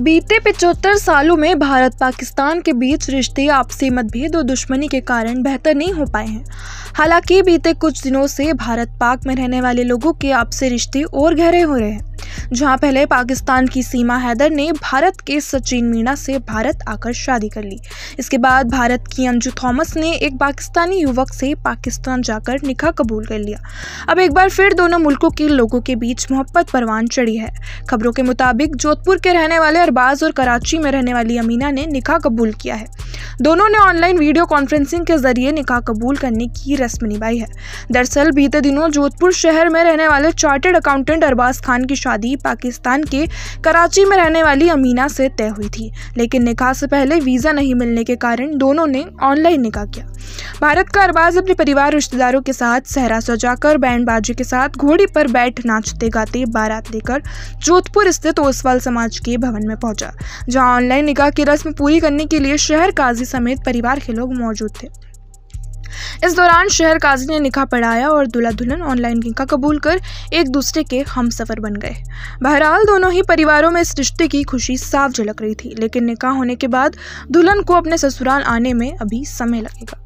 बीते पिचहत्तर सालों में भारत पाकिस्तान के बीच रिश्ते आपसी मतभेद और दुश्मनी के कारण बेहतर नहीं हो पाए हैं हालांकि बीते कुछ दिनों से भारत पाक में रहने वाले लोगों के आपसी रिश्ते और गहरे हो रहे हैं जहां पहले पाकिस्तान की सीमा हैदर ने भारत के सचिन मीणा से भारत आकर शादी कर ली इसके बाद भारत की अंजू थॉमस ने एक पाकिस्तानी युवक से पाकिस्तान जाकर निकाह कबूल कर लिया अब एक बार फिर दोनों मुल्कों के लोगों के बीच मोहब्बत परवान चढ़ी है खबरों के मुताबिक जोधपुर के रहने वाले अरबाज और कराची में रहने वाली अमीना ने निकाह कबूल किया है दोनों ने ऑनलाइन वीडियो कॉन्फ्रेंसिंग के जरिए निकाह कबूल करने की रस्म निभाई है दरअसल बीते दिनों जोधपुर शहर में रहने वाले चार्टर्ड अकाउंटेंट अरबाज खान की शादी पाकिस्तान के कराची में रहने वाली अमीना से तय हुई थी लेकिन निकाह से पहले वीज़ा नहीं मिलने के कारण दोनों ने ऑनलाइन निकाह किया भारत का अरबाज अपने परिवार रिश्तेदारों के साथ सहरा सजाकर बैंड बैंडबाजी के साथ घोड़ी पर बैठ नाचते गाते बारात लेकर जोधपुर स्थित ओसवाल समाज के भवन में पहुंचा जहां ऑनलाइन निकाह की रस्म पूरी करने के लिए शहर काजी काजी समेत परिवार के लोग मौजूद थे इस दौरान शहर काजी ने निकाह पढ़ाया और दूल्हा दुल्हन ऑनलाइन निकाह कबूल कर एक दूसरे के हम सफ़र बन गए बहरहाल दोनों ही परिवारों में इस रिश्ते की खुशी साफ झलक रही थी लेकिन निकाह होने के बाद दुल्हन को अपने ससुराल आने में अभी समय लगेगा